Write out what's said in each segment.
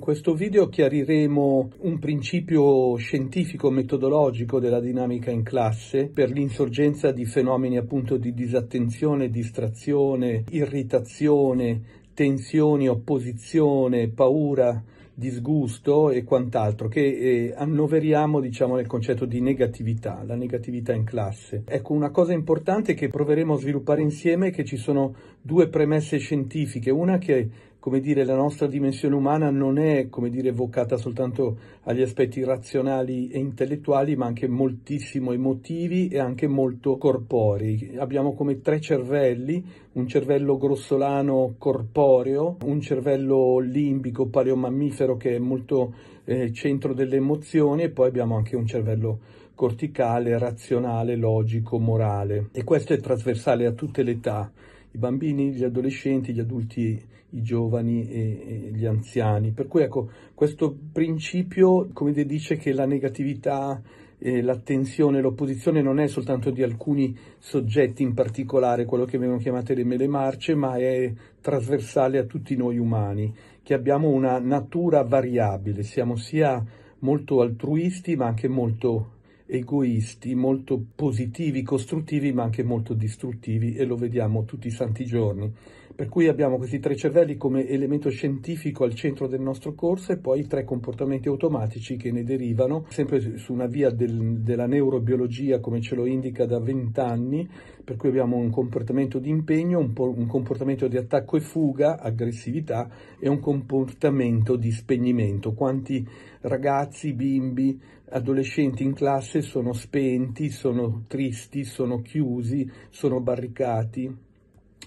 questo video chiariremo un principio scientifico-metodologico della dinamica in classe per l'insorgenza di fenomeni appunto di disattenzione, distrazione, irritazione, tensioni, opposizione, paura, disgusto e quant'altro che eh, annoveriamo diciamo nel concetto di negatività, la negatività in classe. Ecco, una cosa importante che proveremo a sviluppare insieme è che ci sono due premesse scientifiche, una che come dire, la nostra dimensione umana non è, come dire, evocata soltanto agli aspetti razionali e intellettuali, ma anche moltissimo emotivi e anche molto corporei. Abbiamo come tre cervelli, un cervello grossolano corporeo, un cervello limbico paleomammifero che è molto eh, centro delle emozioni e poi abbiamo anche un cervello corticale, razionale, logico, morale. E questo è trasversale a tutte le età i bambini, gli adolescenti, gli adulti, i giovani e, e gli anziani. Per cui ecco, questo principio come dice che la negatività eh, l'attenzione, l'opposizione non è soltanto di alcuni soggetti in particolare, quello che vengono chiamate le mele marce, ma è trasversale a tutti noi umani, che abbiamo una natura variabile, siamo sia molto altruisti ma anche molto egoisti, molto positivi, costruttivi, ma anche molto distruttivi e lo vediamo tutti i santi giorni. Per cui abbiamo questi tre cervelli come elemento scientifico al centro del nostro corso e poi tre comportamenti automatici che ne derivano, sempre su una via del, della neurobiologia come ce lo indica da vent'anni, per cui abbiamo un comportamento di impegno, un, un comportamento di attacco e fuga, aggressività e un comportamento di spegnimento. Quanti ragazzi, bimbi, adolescenti in classe sono spenti, sono tristi, sono chiusi, sono barricati?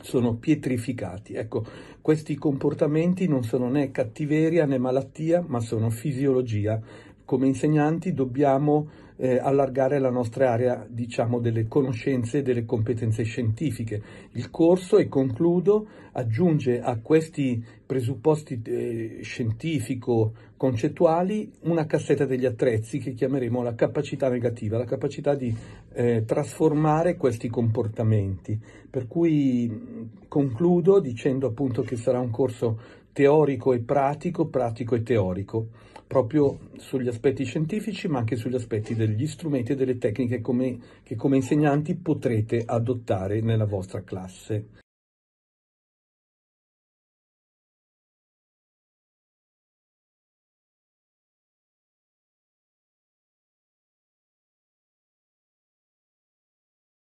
sono pietrificati. Ecco, questi comportamenti non sono né cattiveria né malattia, ma sono fisiologia. Come insegnanti dobbiamo eh, allargare la nostra area, diciamo, delle conoscenze e delle competenze scientifiche. Il corso, e concludo, aggiunge a questi presupposti eh, scientifico-concettuali una cassetta degli attrezzi che chiameremo la capacità negativa, la capacità di eh, trasformare questi comportamenti. Per cui concludo dicendo appunto che sarà un corso teorico e pratico, pratico e teorico, proprio sugli aspetti scientifici ma anche sugli aspetti degli strumenti e delle tecniche come, che come insegnanti potrete adottare nella vostra classe.